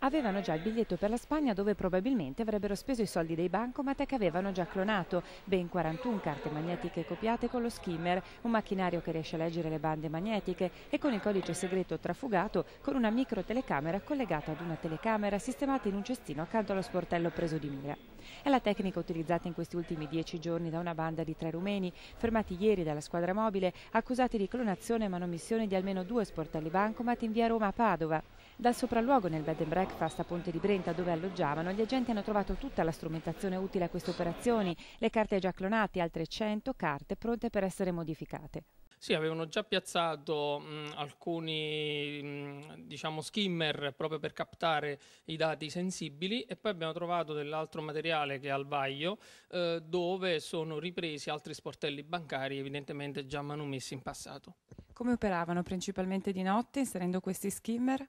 avevano già il biglietto per la Spagna dove probabilmente avrebbero speso i soldi dei bancomat che avevano già clonato, ben 41 carte magnetiche copiate con lo skimmer, un macchinario che riesce a leggere le bande magnetiche e con il codice segreto trafugato con una micro telecamera collegata ad una telecamera sistemata in un cestino accanto allo sportello preso di mira. È la tecnica utilizzata in questi ultimi dieci giorni da una banda di tre rumeni, fermati ieri dalla squadra mobile, accusati di clonazione e manomissione di almeno due sportelli bancomat in via Roma a Padova. Dal sopralluogo nel bed and breakfast breakfast a Ponte di Brenta dove alloggiavano, gli agenti hanno trovato tutta la strumentazione utile a queste operazioni, le carte già clonate, altre 100 carte pronte per essere modificate. Sì, avevano già piazzato mh, alcuni mh, diciamo skimmer proprio per captare i dati sensibili e poi abbiamo trovato dell'altro materiale che è al vaglio eh, dove sono ripresi altri sportelli bancari evidentemente già manumessi in passato come operavano principalmente di notte inserendo questi skimmer?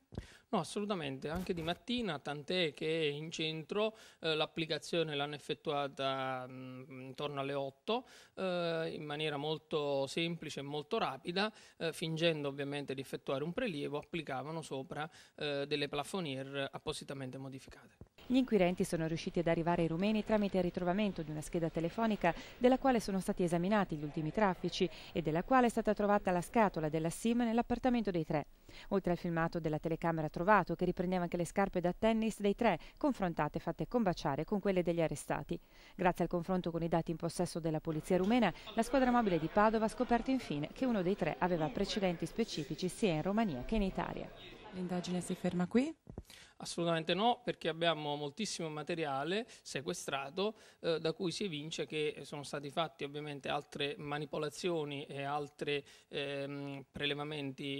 No, assolutamente, anche di mattina, tant'è che in centro eh, l'applicazione l'hanno effettuata mh, mm, intorno alle 8 eh, in maniera molto semplice e molto rapida, eh, fingendo ovviamente di effettuare un prelievo, applicavano sopra eh, delle plafonier appositamente modificate. Gli inquirenti sono riusciti ad arrivare ai rumeni tramite il ritrovamento di una scheda telefonica della quale sono stati esaminati gli ultimi traffici e della quale è stata trovata la scatola della SIM nell'appartamento dei tre. Oltre al filmato della telecamera trovato, che riprendeva anche le scarpe da tennis dei tre, confrontate e fatte combaciare con quelle degli arrestati. Grazie al confronto con i dati in possesso della polizia rumena, la squadra mobile di Padova ha scoperto infine che uno dei tre aveva precedenti specifici sia in Romania che in Italia. L'indagine si ferma qui? Assolutamente no, perché abbiamo moltissimo materiale sequestrato eh, da cui si evince che sono stati fatti ovviamente altre manipolazioni e altri ehm, prelevamenti